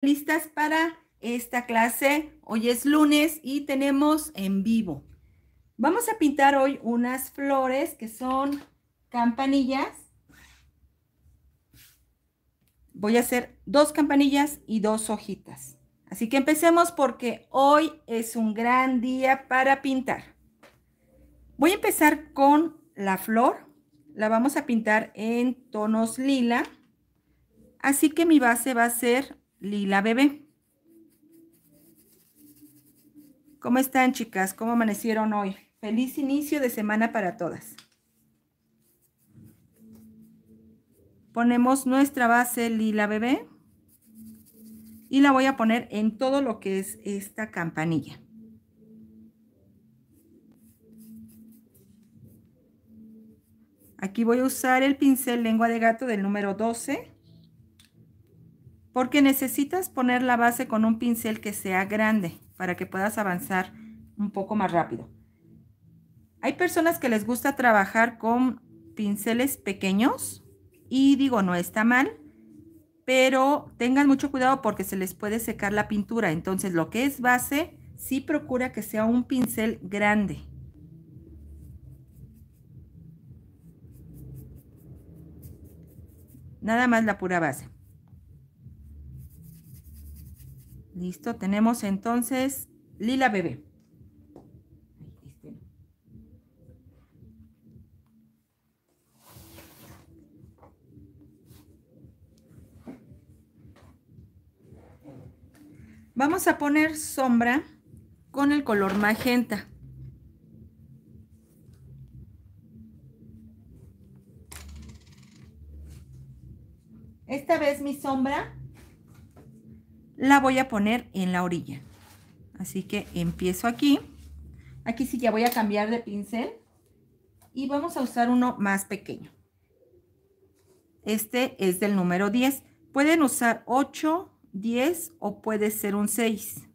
listas para esta clase. Hoy es lunes y tenemos en vivo. Vamos a pintar hoy unas flores que son campanillas. Voy a hacer dos campanillas y dos hojitas. Así que empecemos porque hoy es un gran día para pintar. Voy a empezar con la flor. La vamos a pintar en tonos lila. Así que mi base va a ser Lila Bebé. ¿Cómo están chicas? ¿Cómo amanecieron hoy? Feliz inicio de semana para todas. Ponemos nuestra base lila bebé y la voy a poner en todo lo que es esta campanilla. Aquí voy a usar el pincel lengua de gato del número 12 porque necesitas poner la base con un pincel que sea grande para que puedas avanzar un poco más rápido. Hay personas que les gusta trabajar con pinceles pequeños y digo, no está mal, pero tengan mucho cuidado porque se les puede secar la pintura. Entonces lo que es base, sí procura que sea un pincel grande. Nada más la pura base. Listo, tenemos entonces lila bebé. Vamos a poner sombra con el color magenta. Esta vez mi sombra la voy a poner en la orilla. Así que empiezo aquí. Aquí sí ya voy a cambiar de pincel y vamos a usar uno más pequeño. Este es del número 10. Pueden usar 8, 10 o puede ser un 6.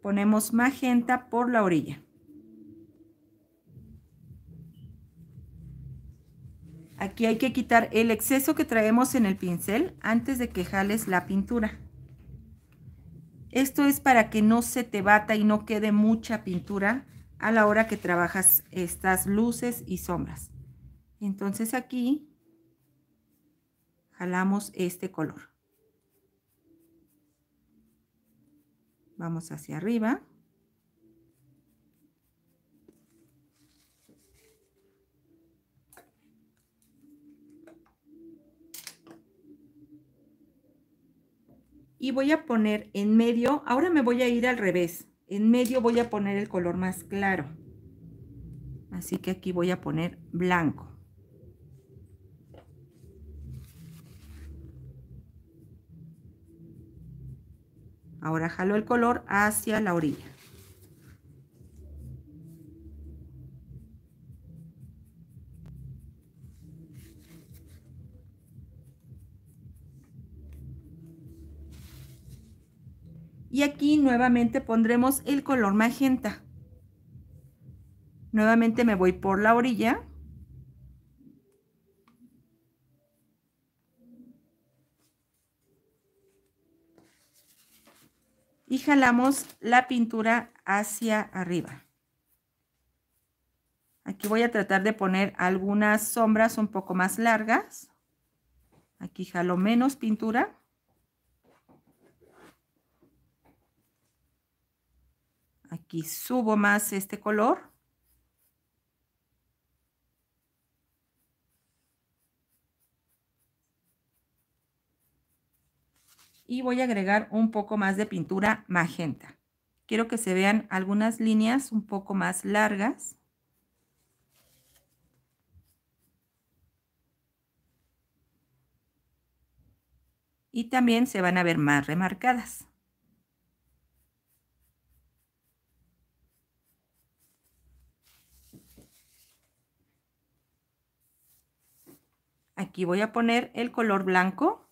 Ponemos magenta por la orilla. Aquí hay que quitar el exceso que traemos en el pincel antes de que jales la pintura. Esto es para que no se te bata y no quede mucha pintura a la hora que trabajas estas luces y sombras. Entonces aquí jalamos este color. Vamos hacia arriba. y voy a poner en medio, ahora me voy a ir al revés, en medio voy a poner el color más claro. Así que aquí voy a poner blanco. Ahora jalo el color hacia la orilla. Y aquí nuevamente pondremos el color magenta. Nuevamente me voy por la orilla. Y jalamos la pintura hacia arriba. Aquí voy a tratar de poner algunas sombras un poco más largas. Aquí jalo menos pintura. Aquí subo más este color. Y voy a agregar un poco más de pintura magenta. Quiero que se vean algunas líneas un poco más largas. y también se van a ver más remarcadas. Aquí voy a poner el color blanco.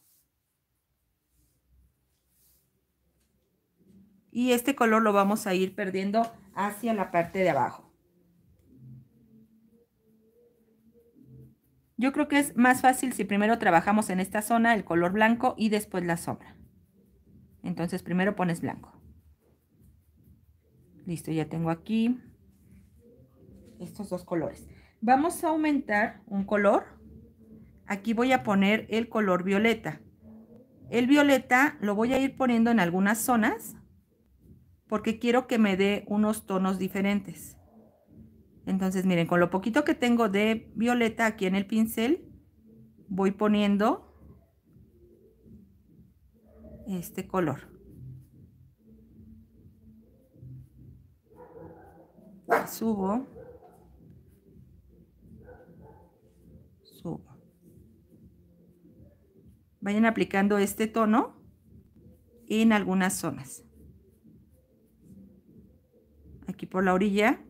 Y este color lo vamos a ir perdiendo hacia la parte de abajo. Yo creo que es más fácil si primero trabajamos en esta zona el color blanco y después la sombra. Entonces primero pones blanco. Listo, ya tengo aquí estos dos colores. Vamos a aumentar un color Aquí voy a poner el color violeta. El violeta lo voy a ir poniendo en algunas zonas porque quiero que me dé unos tonos diferentes. Entonces, miren, con lo poquito que tengo de violeta aquí en el pincel, voy poniendo este color. Subo. Vayan aplicando este tono en algunas zonas. Aquí por la orilla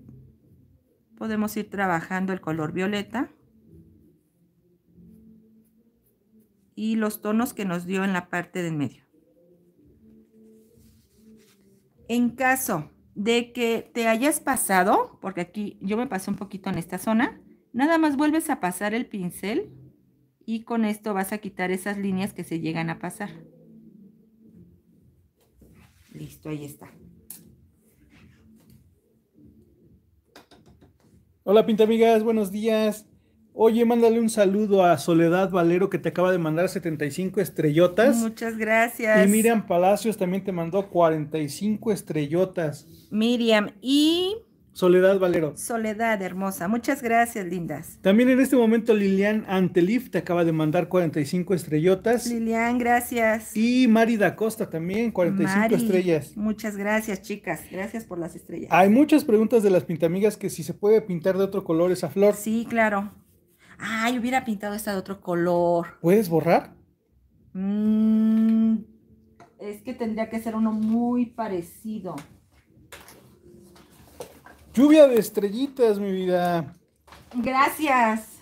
podemos ir trabajando el color violeta y los tonos que nos dio en la parte del medio. En caso de que te hayas pasado, porque aquí yo me pasé un poquito en esta zona, nada más vuelves a pasar el pincel y con esto vas a quitar esas líneas que se llegan a pasar. Listo, ahí está. Hola Pinta Amigas, buenos días. Oye, mándale un saludo a Soledad Valero que te acaba de mandar 75 estrellotas. Muchas gracias. Y Miriam Palacios también te mandó 45 estrellotas. Miriam, y Soledad Valero. Soledad, hermosa. Muchas gracias, lindas. También en este momento Lilian Antelif te acaba de mandar 45 estrellotas. Lilian, gracias. Y Mari da Costa también, 45 estrellas. Muchas gracias, chicas. Gracias por las estrellas. Hay muchas preguntas de las pintamigas que si se puede pintar de otro color esa flor. Sí, claro. Ay, hubiera pintado esta de otro color. ¿Puedes borrar? Mm, es que tendría que ser uno muy parecido. Lluvia de estrellitas, mi vida. Gracias.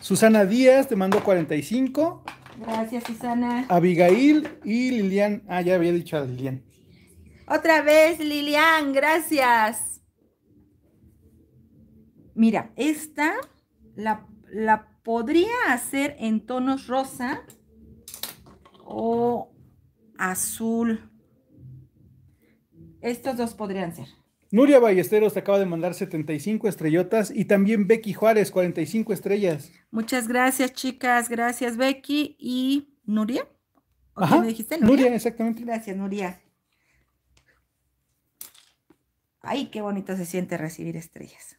Susana Díaz te mando 45. Gracias, Susana. Abigail y Lilian. Ah, ya había dicho a Lilian. Otra vez, Lilian, gracias. Mira, esta la, la podría hacer en tonos rosa o azul. Estos dos podrían ser. Nuria Ballesteros te acaba de mandar 75 estrellotas y también Becky Juárez, 45 estrellas. Muchas gracias, chicas. Gracias, Becky y Nuria. me dijiste? ¿Nuria? Nuria, exactamente. Gracias, Nuria. Ay, qué bonito se siente recibir estrellas.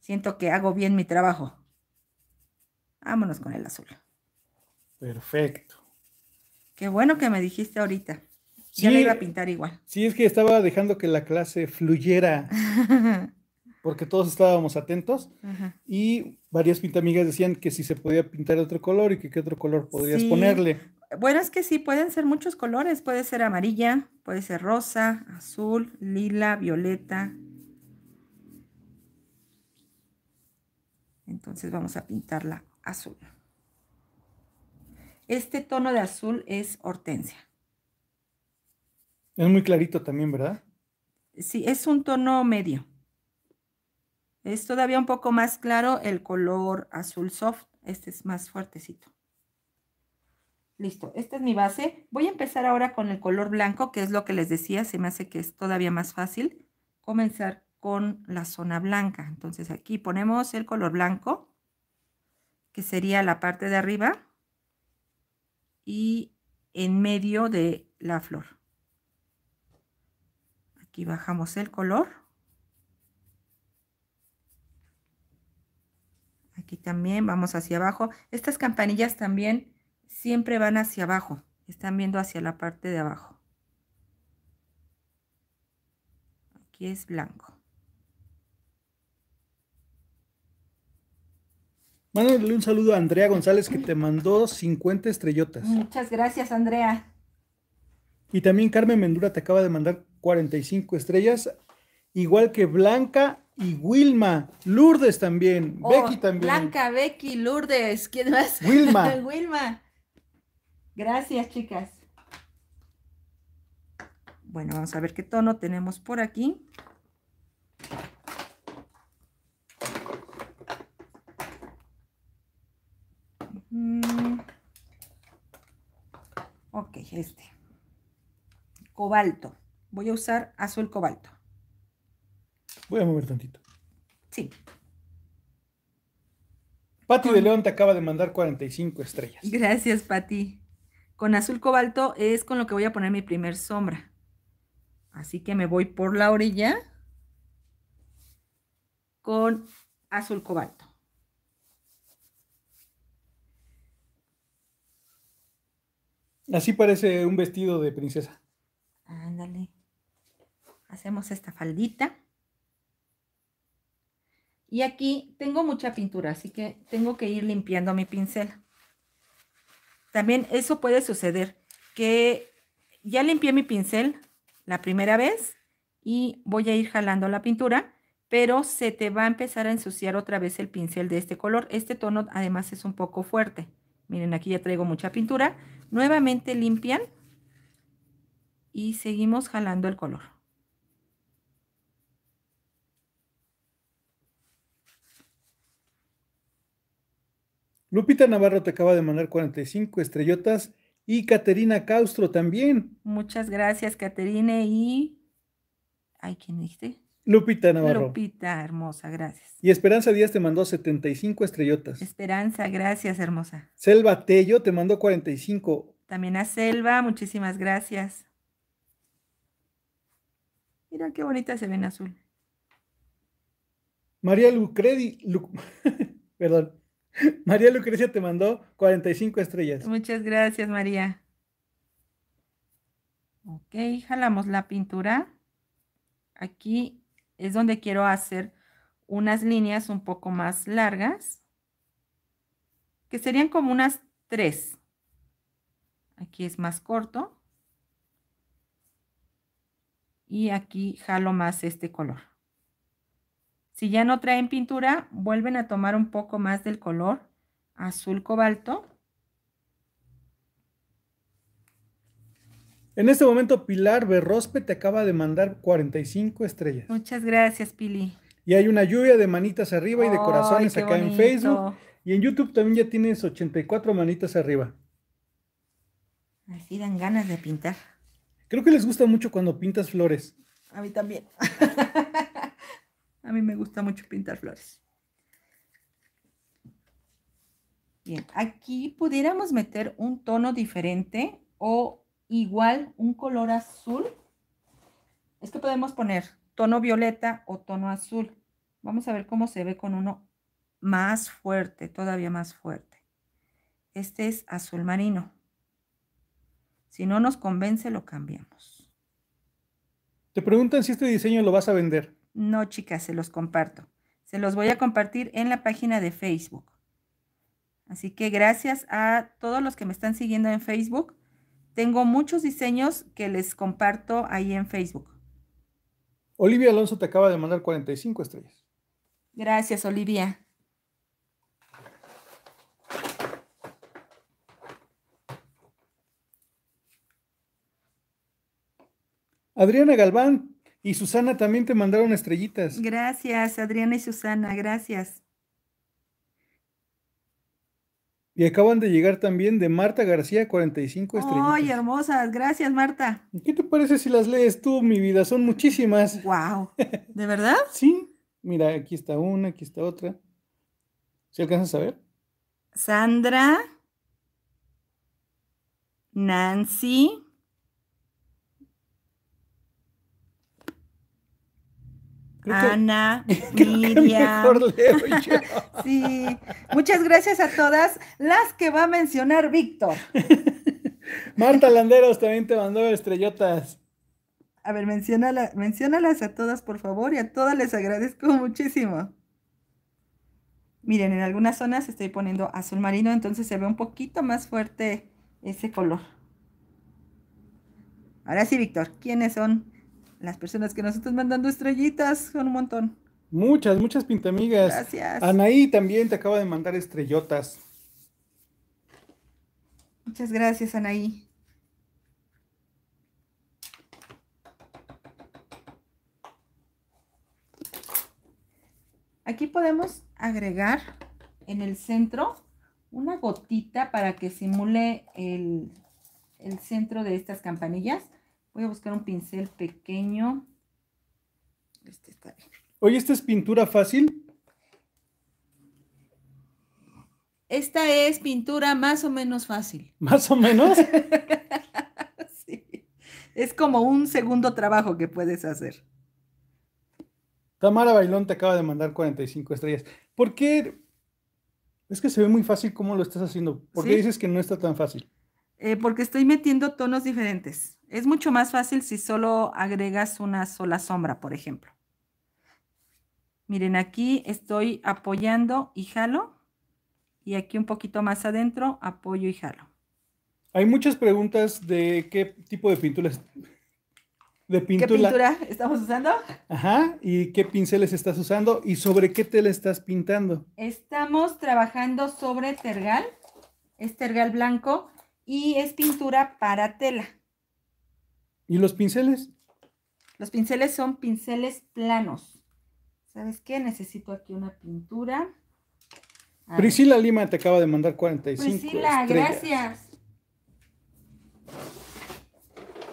Siento que hago bien mi trabajo. Vámonos con el azul. Perfecto. Qué bueno que me dijiste ahorita ya la iba a pintar igual. Sí, es que estaba dejando que la clase fluyera. porque todos estábamos atentos y varias pintamigas decían que si se podía pintar otro color y que qué otro color podrías ponerle. Bueno, es que sí, pueden ser muchos colores, puede ser amarilla, puede ser rosa, azul, lila, violeta. Entonces vamos a pintarla azul. Este tono de azul es hortensia. Es muy clarito también, ¿verdad? Sí, es un tono medio. Es todavía un poco más claro el color azul soft. Este es más fuertecito. Listo, esta es mi base. Voy a empezar ahora con el color blanco, que es lo que les decía, se me hace que es todavía más fácil comenzar con la zona blanca. Entonces aquí ponemos el color blanco, que sería la parte de arriba y en medio de la flor. Aquí bajamos el color. Aquí también vamos hacia abajo. Estas campanillas también siempre van hacia abajo. Están viendo hacia la parte de abajo. Aquí es blanco. Mándale un saludo a Andrea González que te mandó 50 estrellotas. Muchas gracias, Andrea. Y también Carmen Mendura te acaba de mandar 45 estrellas, igual que Blanca y Wilma, Lourdes también, oh, Becky también. Blanca, Becky, Lourdes, ¿quién más? Wilma. Wilma. Gracias, chicas. Bueno, vamos a ver qué tono tenemos por aquí. Mm. Ok, este. Cobalto. Voy a usar azul cobalto. Voy a mover tantito. Sí. Pati de León te acaba de mandar 45 estrellas. Gracias, Pati. Con azul cobalto es con lo que voy a poner mi primer sombra. Así que me voy por la orilla con azul cobalto. Así parece un vestido de princesa. Ándale. Hacemos esta faldita. Y aquí tengo mucha pintura, así que tengo que ir limpiando mi pincel. También eso puede suceder, que ya limpié mi pincel la primera vez y voy a ir jalando la pintura, pero se te va a empezar a ensuciar otra vez el pincel de este color. Este tono además es un poco fuerte. Miren, aquí ya traigo mucha pintura. Nuevamente limpian y seguimos jalando el color. Lupita Navarro te acaba de mandar 45 estrellotas y Caterina Caustro también. Muchas gracias, Caterina y... Ay, ¿quién dijiste? Lupita Navarro. Lupita, hermosa, gracias. Y Esperanza Díaz te mandó 75 estrellotas. Esperanza, gracias, hermosa. Selva Tello te mandó 45. También a Selva, muchísimas gracias. Mira qué bonita se ve en azul. María Lucredi, perdón, María Lucrecia te mandó 45 estrellas. Muchas gracias, María. Ok, jalamos la pintura. Aquí es donde quiero hacer unas líneas un poco más largas, que serían como unas tres. Aquí es más corto. Y aquí jalo más este color. Si ya no traen pintura, vuelven a tomar un poco más del color azul cobalto. En este momento Pilar Berrospe te acaba de mandar 45 estrellas. Muchas gracias, Pili. Y hay una lluvia de manitas arriba y de corazones acá en Facebook. Y en YouTube también ya tienes 84 manitas arriba. Así dan ganas de pintar. Creo que les gusta mucho cuando pintas flores. A mí también. A mí me gusta mucho pintar flores. Bien, aquí pudiéramos meter un tono diferente o igual un color azul. Es que podemos poner tono violeta o tono azul. Vamos a ver cómo se ve con uno más fuerte, todavía más fuerte. Este es azul marino. Si no nos convence, lo cambiamos. Te preguntan si este diseño lo vas a vender. No, chicas, se los comparto. Se los voy a compartir en la página de Facebook. Así que gracias a todos los que me están siguiendo en Facebook. Tengo muchos diseños que les comparto ahí en Facebook. Olivia Alonso te acaba de mandar 45 estrellas. Gracias, Olivia. Adriana Galván y Susana también te mandaron estrellitas. Gracias, Adriana y Susana, gracias. Y acaban de llegar también de Marta García, 45 estrellitas. ¡Ay, hermosas! Gracias, Marta. ¿Qué te parece si las lees tú, mi vida? Son muchísimas. ¡Wow! ¿De verdad? sí. Mira, aquí está una, aquí está otra. ¿Se ¿Sí a ver? Sandra. Nancy. Ana, Miriam. sí, muchas gracias a todas las que va a mencionar Víctor. Marta Landeros también te mandó estrellotas. A ver, menciónala, menciónalas a todas, por favor, y a todas les agradezco muchísimo. Miren, en algunas zonas estoy poniendo azul marino, entonces se ve un poquito más fuerte ese color. Ahora sí, Víctor, ¿quiénes son las personas que nos están mandando estrellitas, son un montón. Muchas, muchas pintamigas. Gracias. Anaí también te acaba de mandar estrellotas. Muchas gracias, Anaí. Aquí podemos agregar en el centro una gotita para que simule el, el centro de estas campanillas Voy a buscar un pincel pequeño. Este está bien. Oye, ¿esta es pintura fácil? Esta es pintura más o menos fácil. ¿Más o menos? sí. Es como un segundo trabajo que puedes hacer. Tamara Bailón te acaba de mandar 45 estrellas. ¿Por qué? Es que se ve muy fácil cómo lo estás haciendo. ¿Por qué dices que no está tan fácil? Eh, porque estoy metiendo tonos diferentes. Es mucho más fácil si solo agregas una sola sombra, por ejemplo. Miren, aquí estoy apoyando y jalo. Y aquí un poquito más adentro, apoyo y jalo. Hay muchas preguntas de qué tipo de pinturas de pintura. pintura estamos usando? Ajá, ¿y qué pinceles estás usando y sobre qué tela estás pintando? Estamos trabajando sobre tergal, es tergal blanco y es pintura para tela. ¿Y los pinceles? Los pinceles son pinceles planos. ¿Sabes qué? Necesito aquí una pintura. Priscila Lima te acaba de mandar 45. Priscila, gracias.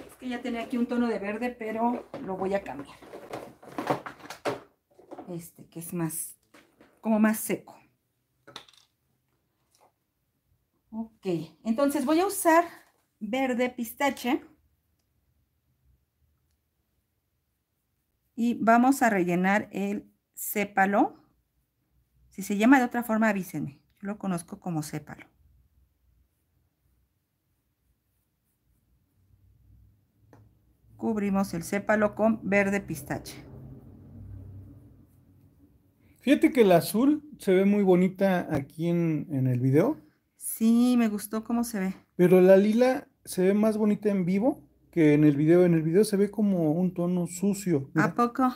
Es que ya tenía aquí un tono de verde, pero lo voy a cambiar. Este que es más, como más seco. Ok, entonces voy a usar verde pistache y vamos a rellenar el sépalo. Si se llama de otra forma, avísenme. Yo lo conozco como sépalo. Cubrimos el sépalo con verde pistache. Fíjate que el azul se ve muy bonita aquí en, en el video. Sí, me gustó cómo se ve. Pero la lila se ve más bonita en vivo que en el video, en el video se ve como un tono sucio. ¿A poco?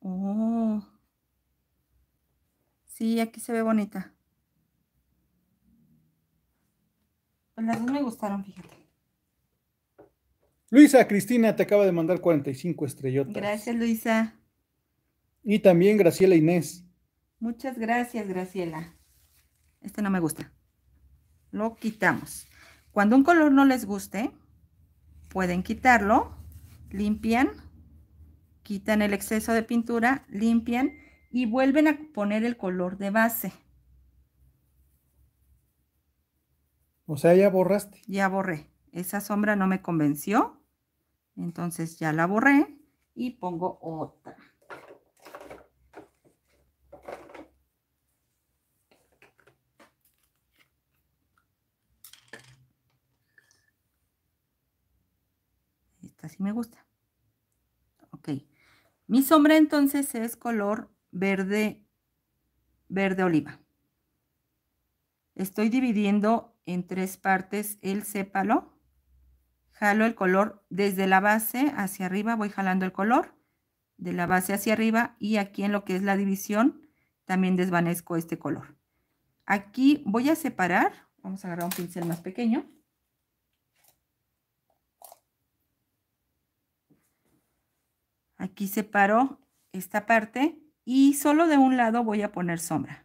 Oh. Sí, aquí se ve bonita. Pues las dos me gustaron, fíjate. Luisa Cristina te acaba de mandar 45 estrellotas. Gracias, Luisa. Y también Graciela Inés. Muchas gracias, Graciela. Este no me gusta. Lo quitamos. Cuando un color no les guste, pueden quitarlo, limpian, quitan el exceso de pintura, limpian y vuelven a poner el color de base. O sea, ya borraste. Ya borré. Esa sombra no me convenció. Entonces ya la borré y pongo otra. me gusta. Ok. Mi sombra entonces es color verde, verde oliva. Estoy dividiendo en tres partes el sépalo. Jalo el color desde la base hacia arriba, voy jalando el color de la base hacia arriba y aquí en lo que es la división también desvanezco este color. Aquí voy a separar, vamos a agarrar un pincel más pequeño Aquí separo esta parte y solo de un lado voy a poner sombra.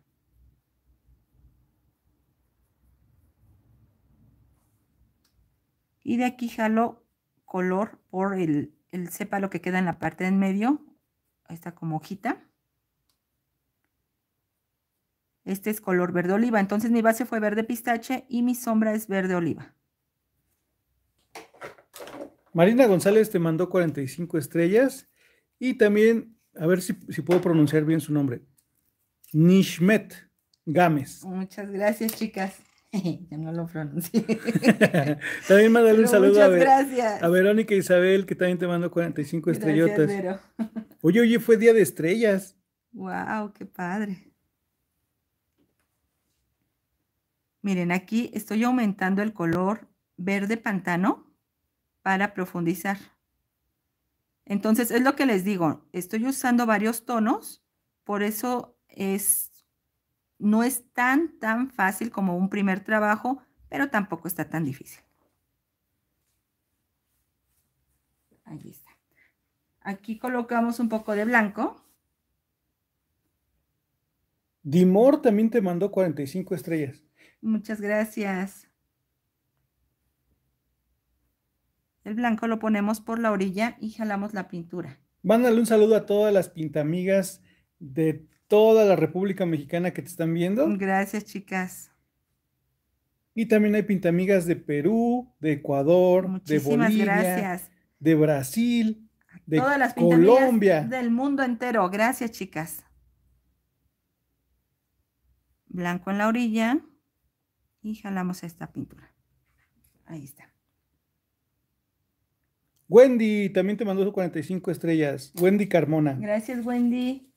Y de aquí jalo color por el, el sépalo que queda en la parte de en medio. Ahí está como hojita. Este es color verde oliva. Entonces mi base fue verde pistache y mi sombra es verde oliva. Marina González te mandó 45 estrellas y también, a ver si, puedo pronunciar bien su nombre, Nishmet Gámez. Muchas gracias, chicas. ya no lo pronuncié. también mandale un saludo a, Verónica Isabel, que también te mandó 45 estrellotas. oye, oye, fue día de estrellas. Wow, qué padre. Miren, aquí estoy aumentando el color verde pantano para profundizar. Entonces, es lo que les digo, estoy usando varios tonos, por eso es, no es tan, tan fácil como un primer trabajo, pero tampoco está tan difícil. Aquí colocamos un poco de blanco. Dimor también te mandó 45 estrellas. Muchas gracias. El blanco lo ponemos por la orilla y jalamos la pintura. Mándale un saludo a todas las pintamigas de toda la República Mexicana que te están viendo. Gracias, chicas. Y también hay pintamigas de Perú, de Ecuador, de Bolivia, de Brasil, de Colombia. Del mundo entero. Gracias, chicas. Blanco en la orilla y jalamos esta pintura. Ahí está. Wendy también te mandó 45 estrellas. Wendy Carmona. Gracias, Wendy.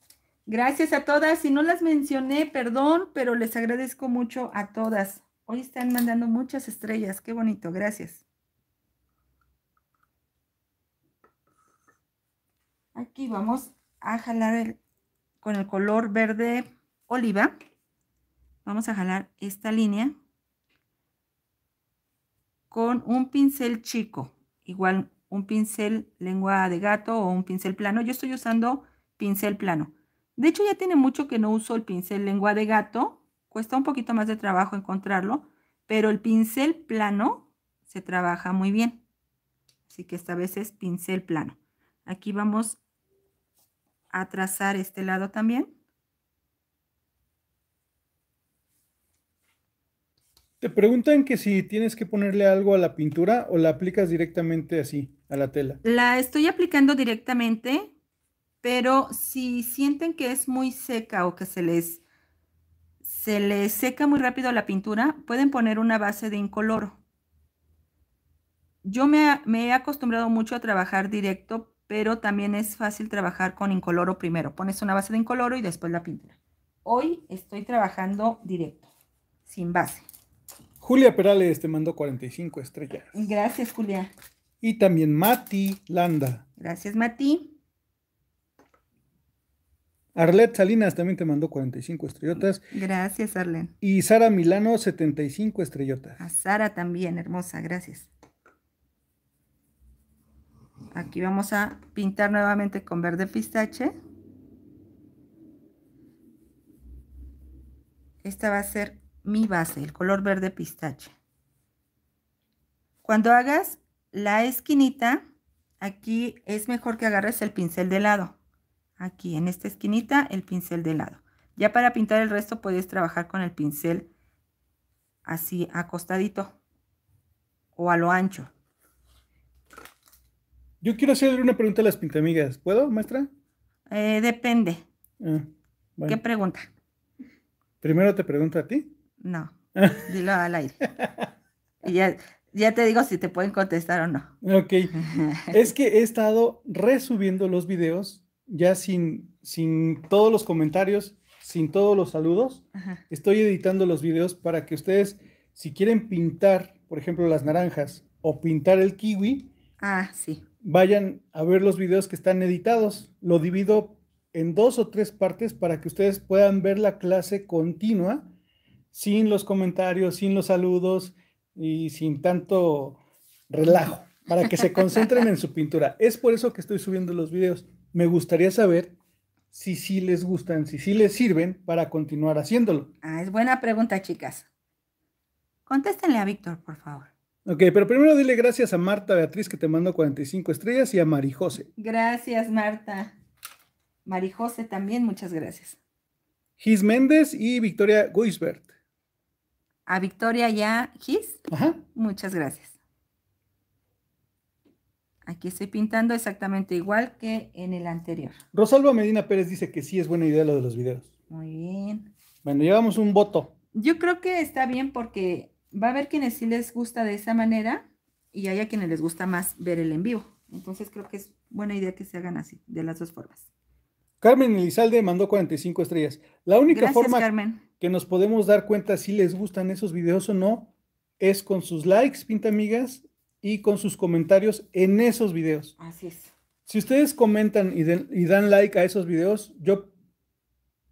Gracias a todas. Si no las mencioné, perdón, pero les agradezco mucho a todas. Hoy están mandando muchas estrellas. Qué bonito. Gracias. Aquí vamos a jalar con el color verde oliva. Vamos a jalar esta línea con un pincel chico. Igual un pincel lengua de gato o un pincel plano. Yo estoy usando pincel plano. De hecho, ya tiene mucho que no uso el pincel lengua de gato. Cuesta un poquito más de trabajo encontrarlo, pero el pincel plano se trabaja muy bien. Así que esta vez es pincel plano. Aquí vamos a trazar este lado también. Te preguntan que si tienes que ponerle algo a la pintura o la aplicas directamente así a la tela? La estoy aplicando directamente, pero si sienten que es muy seca o que se les, se seca muy rápido la pintura, pueden poner una base de incoloro. Yo me, he acostumbrado mucho a trabajar directo, pero también es fácil trabajar con incoloro primero. Pones una base de incoloro y después la pintura. Hoy estoy trabajando directo, sin base. Julia Perales te mandó 45 estrellas. Gracias, Julia. Y también Mati Landa. Gracias, Mati. Arlet Salinas también te mandó 45 estrellotas. Gracias, Arlen. Y Sara Milano, 75 estrellotas. A Sara también, hermosa, gracias. Aquí vamos a pintar nuevamente con verde pistache. Esta va a ser mi base, el color verde pistache. Cuando hagas la esquinita, aquí es mejor que agarres el pincel de lado. Aquí en esta esquinita el pincel de lado. Ya para pintar el resto puedes trabajar con el pincel así acostadito o a lo ancho. Yo quiero hacerle una pregunta a las pintamigas. ¿Puedo, maestra? Eh, depende. Ah, ¿Qué pregunta? Primero te pregunto a ti. No, dilo al aire. Y ya, ya te digo si te pueden contestar o no. Ok. es que he estado resubiendo los videos ya sin, todos los comentarios, sin todos los saludos. Estoy editando los videos para que ustedes, si quieren pintar, por ejemplo, las naranjas o pintar el kiwi, ah, vayan a ver los videos que están editados. Lo divido en dos o tres partes para que ustedes puedan ver la clase continua, sin los comentarios, sin los saludos y sin tanto relajo, para que se concentren en su pintura. Es por eso que estoy subiendo los videos. Me gustaría saber si sí les gustan, si sí les sirven para continuar haciéndolo. Ah, es buena pregunta, chicas. Contéstenle a Víctor, por favor. Ok, pero primero dile gracias a Marta Beatriz que te mando 45 estrellas y a Marijose. Gracias, Marta. Marijose también, muchas gracias. Gis Méndez y Victoria Guisbert. A Victoria ya Gis. Muchas gracias. Aquí estoy pintando exactamente igual que en el anterior. Rosalba Medina Pérez dice que sí es buena idea lo de los videos. Muy bien. Bueno, llevamos un voto. Yo creo que está bien porque va a haber quienes sí les gusta de esa manera y hay a quienes les gusta más ver el en vivo. Entonces creo que es buena idea que se hagan así, de las dos formas. Carmen Elizalde mandó 45 estrellas. La única forma que nos podemos dar cuenta si les gustan esos videos o no es con sus likes, pinta amigas, y con sus comentarios en esos videos. Así es. Si ustedes comentan y, dan like a esos videos, yo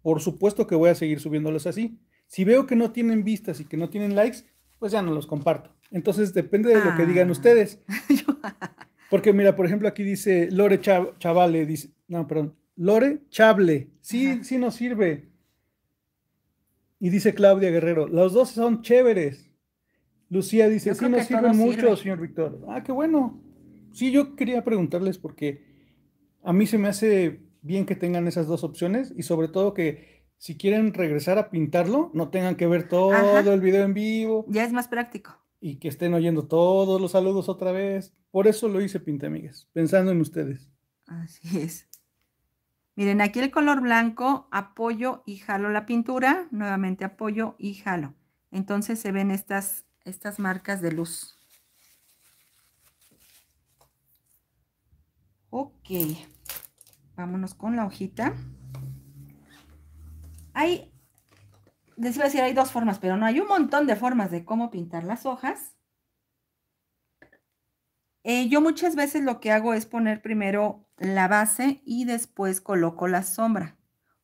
por supuesto que voy a seguir subiéndolos así. Si veo que no tienen vistas y que no tienen likes, pues ya no los comparto. Entonces depende de lo que digan ah. ustedes. Porque mira, por ejemplo, aquí dice Lore Chavale, dice, no, perdón, Lore Chable. Sí, sí nos sirve. Y dice Claudia Guerrero, los dos son chéveres. Lucía dice, sí nos sirven mucho, señor Víctor. Ah, qué bueno. Sí, yo quería preguntarles porque a mí se me hace bien que tengan esas dos opciones y sobre todo que si quieren regresar a pintarlo, no tengan que ver todo el video en vivo. Ya es más práctico. Y que estén oyendo todos los saludos otra vez. Por eso lo hice Amigas pensando en ustedes. Así es. Miren, aquí el color blanco, apoyo y jalo la pintura, nuevamente apoyo y jalo. Entonces se ven estas, estas marcas de luz. Ok, vámonos con la hojita. Hay, les iba a decir, hay dos formas, pero no, hay un montón de formas de cómo pintar las hojas. Eh, yo muchas veces lo que hago es poner primero la base y después coloco la sombra.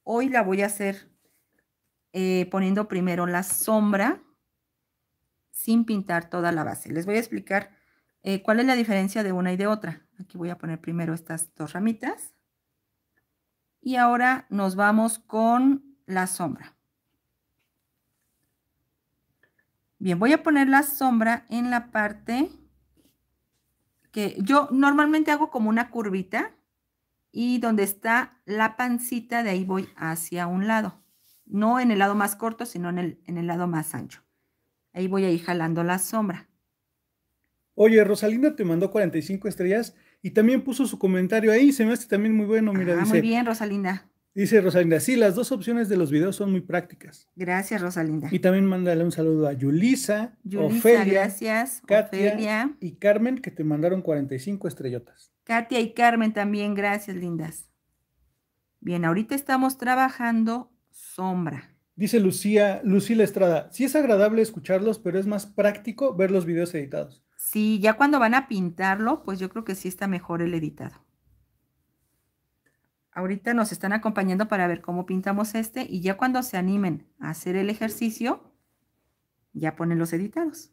Hoy la voy a hacer eh, poniendo primero la sombra sin pintar toda la base. Les voy a explicar eh, cuál es la diferencia de una y de otra. Aquí voy a poner primero estas dos ramitas. Y ahora nos vamos con la sombra. Bien, voy a poner la sombra en la parte que yo normalmente hago como una curvita y donde está la pancita, de ahí voy hacia un lado. No en el lado más corto, sino en el, en el lado más ancho. Ahí voy a ir jalando la sombra. Oye, Rosalinda te mandó 45 estrellas y también puso su comentario ahí. Se me hace también muy bueno. Mira, ah, muy bien, Rosalinda. Dice Rosalinda, sí, las dos opciones de los videos son muy prácticas. Gracias, Rosalinda. Y también mándale un saludo a Yulisa, Ofelia, gracias, Katia y Carmen, que te mandaron 45 estrellotas. Katia y Carmen también, gracias, lindas. Bien, ahorita estamos trabajando sombra. Dice Lucía, Lucila Estrada, sí es agradable escucharlos, pero es más práctico ver los videos editados. Sí, ya cuando van a pintarlo, pues yo creo que sí está mejor el editado ahorita nos están acompañando para ver cómo pintamos este y ya cuando se animen a hacer el ejercicio, ya ponen los editados.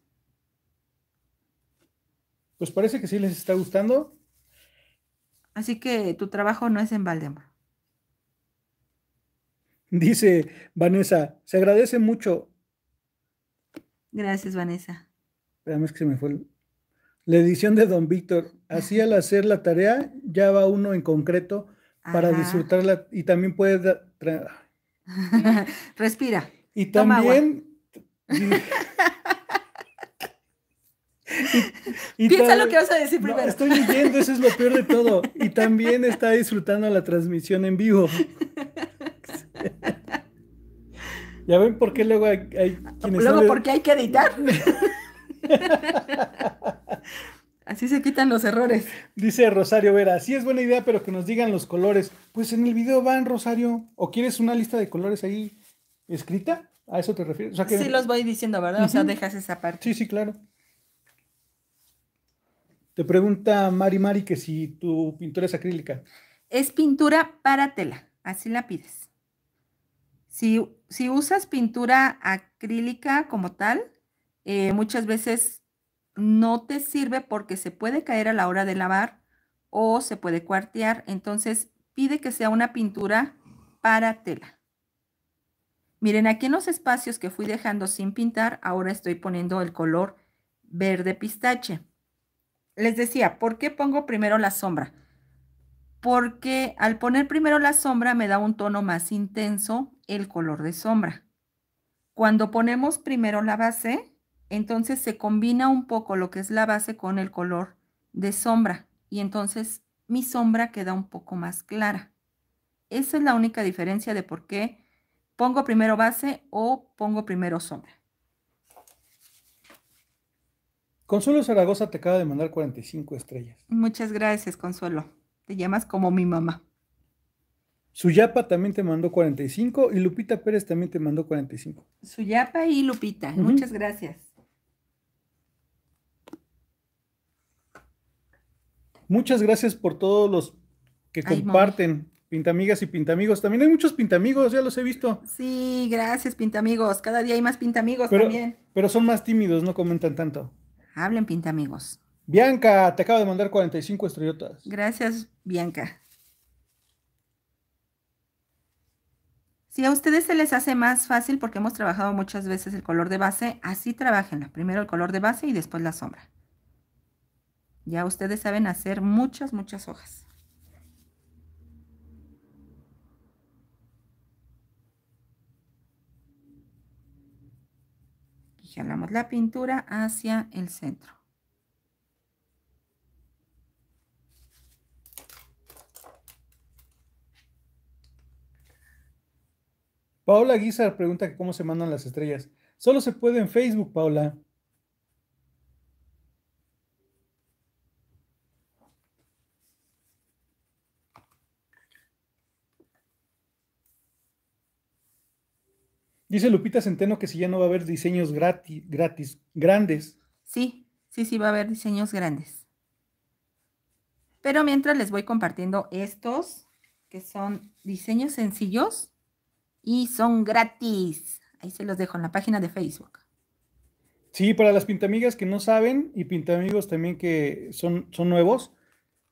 Pues parece que sí les está gustando. Así que tu trabajo no es en Valdemar. Dice Vanessa, se agradece mucho. Gracias, Vanessa. Espérame, es que se me fue la edición de Don Víctor. Así al hacer la tarea, ya va uno en concreto para disfrutarla y también puedes... Respira. Y también... Y, Piensa lo que vas a decir primero. estoy leyendo, eso es lo peor de todo. Y también está disfrutando la transmisión en vivo. ya ven por qué luego hay, quienes Luego, porque hay que editar. Así se quitan los errores. Dice Rosario Vera, sí es buena idea, pero que nos digan los colores. Pues en el video van, Rosario. ¿O quieres una lista de colores ahí escrita? ¿A eso te refieres? que... Sí, los voy diciendo, ¿verdad? O sea, dejas esa parte. Sí, sí, claro. Te pregunta Mari Mari que si tu pintura es acrílica. Es pintura para tela, así la pides. Si, usas pintura acrílica como tal, eh, muchas veces no te sirve porque se puede caer a la hora de lavar o se puede cuartear. Entonces pide que sea una pintura para tela. Miren, aquí en los espacios que fui dejando sin pintar, ahora estoy poniendo el color verde pistache. Les decía, ¿por qué pongo primero la sombra? Porque al poner primero la sombra me da un tono más intenso el color de sombra. Cuando ponemos primero la base, entonces se combina un poco lo que es la base con el color de sombra y entonces mi sombra queda un poco más clara. Esa es la única diferencia de por qué pongo primero base o pongo primero sombra. Consuelo Zaragoza te acaba de mandar 45 estrellas. Muchas gracias, Consuelo. Te llamas como mi mamá. Suyapa también te mandó 45 y Lupita Pérez también te mandó 45. Suyapa y Lupita, muchas gracias. Muchas gracias por todos los que comparten. Pinta Amigas y pintamigos. También hay muchos Pinta Amigos, ya los he visto. Sí, gracias, Pinta Amigos. Cada día hay más pintamigos pero, también. Pero son más tímidos, no comentan tanto. Hablen, Amigos. Bianca, te acabo de mandar 45 estrellotas. Gracias, Bianca. Si a ustedes se les hace más fácil, porque hemos trabajado muchas veces el color de base, así trabajen Primero el color de base y después la sombra. Ya ustedes saben hacer muchas, muchas hojas. Y jalamos la pintura hacia el centro. Paula Guizar pregunta que cómo se mandan las estrellas. Solo se puede en Facebook, Paula. Dice Lupita Centeno que si ya no va a haber diseños gratis, grandes. Sí, sí, sí va a haber diseños grandes. Pero mientras les voy compartiendo estos, que son diseños sencillos y son gratis. Ahí se los dejo en la página de Facebook. Sí, para las pintamigas que no saben y pintamigos también que son, son nuevos,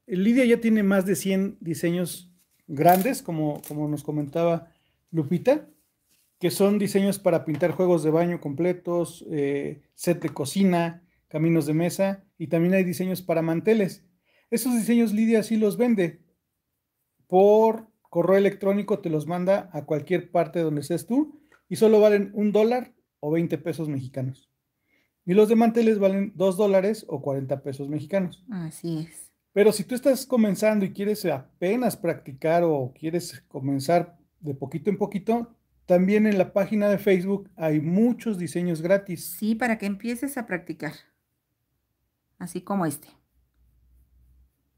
Lidia ya tiene más de 100 diseños grandes, como, como nos comentaba Lupita que son diseños para pintar juegos de baño completos, eh, set de cocina, caminos de mesa y también hay diseños para manteles. Esos diseños Lidia sí los vende. Por correo electrónico te los manda a cualquier parte donde estés tú y solo valen un dólar o 20 pesos mexicanos. Y los de manteles valen dos dólares o 40 pesos mexicanos. Así es. Pero si tú estás comenzando y quieres apenas practicar o quieres comenzar de poquito en poquito, también en la página de Facebook hay muchos diseños gratis. Sí, para que empieces a practicar. Así como este.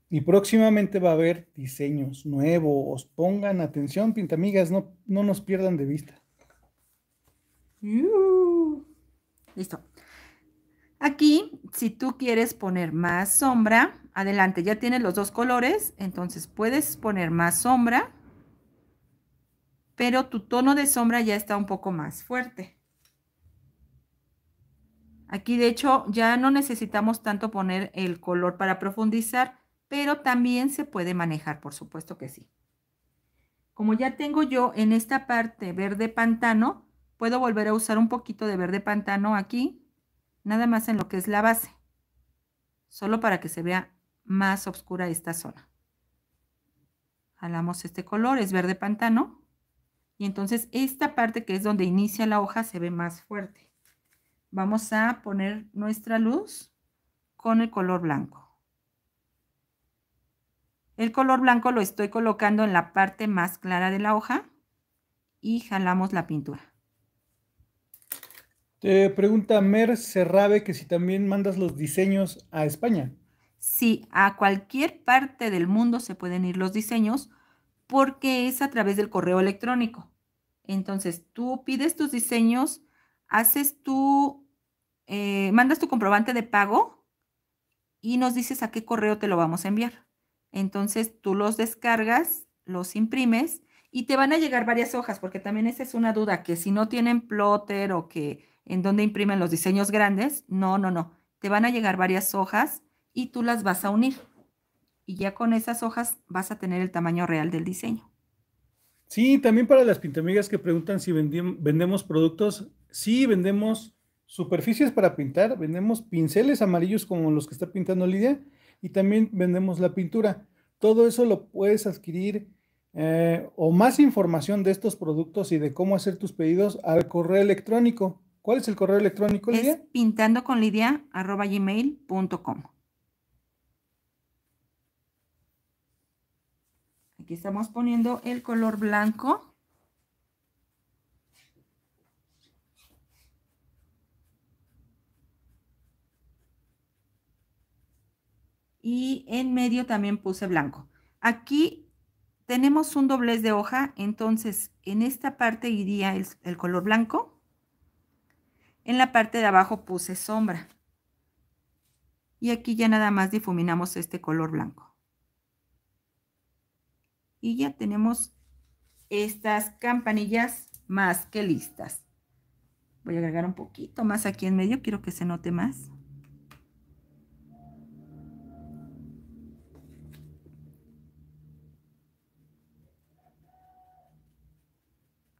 Y próximamente va a haber diseños nuevos. Pongan atención, pintamigas, no, no nos pierdan de vista. Uh. listo. Aquí, si tú quieres poner más sombra, adelante, ya tienes los dos colores, entonces puedes poner más sombra pero tu tono de sombra ya está un poco más fuerte. Aquí de hecho ya no necesitamos tanto poner el color para profundizar, pero también se puede manejar, por supuesto que sí. Como ya tengo yo en esta parte verde pantano, puedo volver a usar un poquito de verde pantano aquí, nada más en lo que es la base, solo para que se vea más oscura esta zona. Jalamos este color, es verde pantano. Y entonces esta parte que es donde inicia la hoja se ve más fuerte. Vamos a poner nuestra luz con el color blanco. El color blanco lo estoy colocando en la parte más clara de la hoja y jalamos la pintura. Te eh, pregunta Mer Cerrabe que si también mandas los diseños a España. Sí, a cualquier parte del mundo se pueden ir los diseños porque es a través del correo electrónico. Entonces, tú pides tus diseños, haces tu, eh, mandas tu comprobante de pago y nos dices a qué correo te lo vamos a enviar. Entonces, tú los descargas, los imprimes y te van a llegar varias hojas, porque también esa es una duda, que si no tienen plotter o que en dónde imprimen los diseños grandes, no, no, no, te van a llegar varias hojas y tú las vas a unir y ya con esas hojas vas a tener el tamaño real del diseño. Sí, también para las pintamigas que preguntan si vendemos productos, sí vendemos superficies para pintar, vendemos pinceles amarillos como los que está pintando Lidia y también vendemos la pintura. Todo eso lo puedes adquirir eh, o más información de estos productos y de cómo hacer tus pedidos al correo electrónico. ¿Cuál es el correo electrónico, Lidia? Es gmail.com Aquí estamos poniendo el color blanco. Y en medio también puse blanco. Aquí tenemos un doblez de hoja, entonces en esta parte iría el, el color blanco. En la parte de abajo puse sombra. Y aquí ya nada más difuminamos este color blanco y ya tenemos estas campanillas más que listas. Voy a agregar un poquito más aquí en medio, quiero que se note más.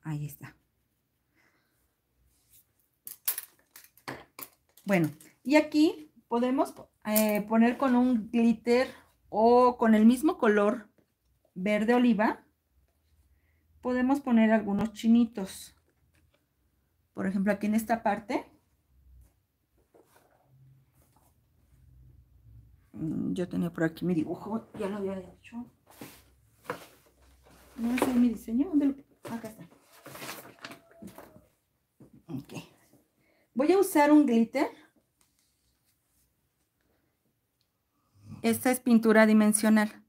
Ahí está. Bueno, y aquí podemos eh, poner con un glitter o con el mismo color verde oliva, podemos poner algunos chinitos. Por ejemplo, aquí en esta parte. Mm, yo tenía por aquí mi dibujo, ya lo había hecho. ¿No mi diseño? Acá está. Voy a usar un glitter. Esta es pintura dimensional.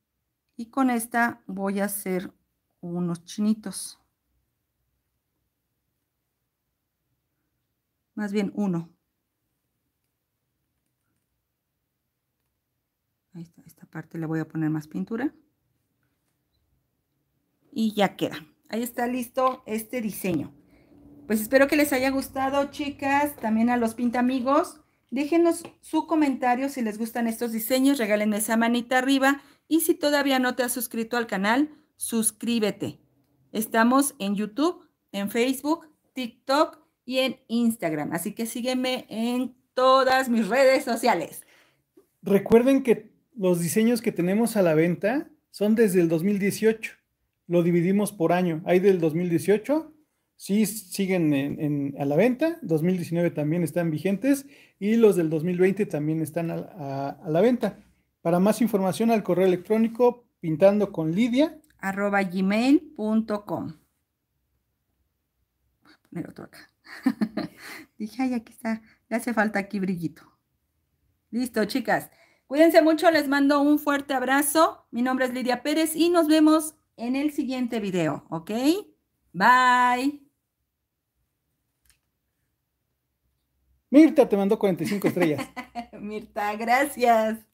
Y con esta voy a hacer unos chinitos. Más bien uno. Ahí está, esta parte le voy a poner más pintura. Y ya queda. Ahí está listo este diseño. Pues espero que les haya gustado, chicas. También a los pinta amigos. Déjenos su comentario si les gustan estos diseños. Regálenme esa manita arriba y si todavía no te has suscrito al canal, suscríbete. Estamos en YouTube, en Facebook, TikTok y en Instagram. Así que sígueme en todas mis redes sociales. Recuerden que los diseños que tenemos a la venta son desde el 2018. Lo dividimos por año. Hay del 2018, sí siguen a la venta, 2019 también están vigentes y los del 2020 también están a la venta. Para más información al correo electrónico pintando con Lidia arroba gmail.com. Voy a poner otro acá. Dije, ay, aquí está. Le hace falta aquí brillito. Listo, chicas. Cuídense mucho, les mando un fuerte abrazo. Mi nombre es Lidia Pérez y nos vemos en el siguiente video, ¿ok? Bye. Mirta te mandó 45 estrellas. Mirta, gracias.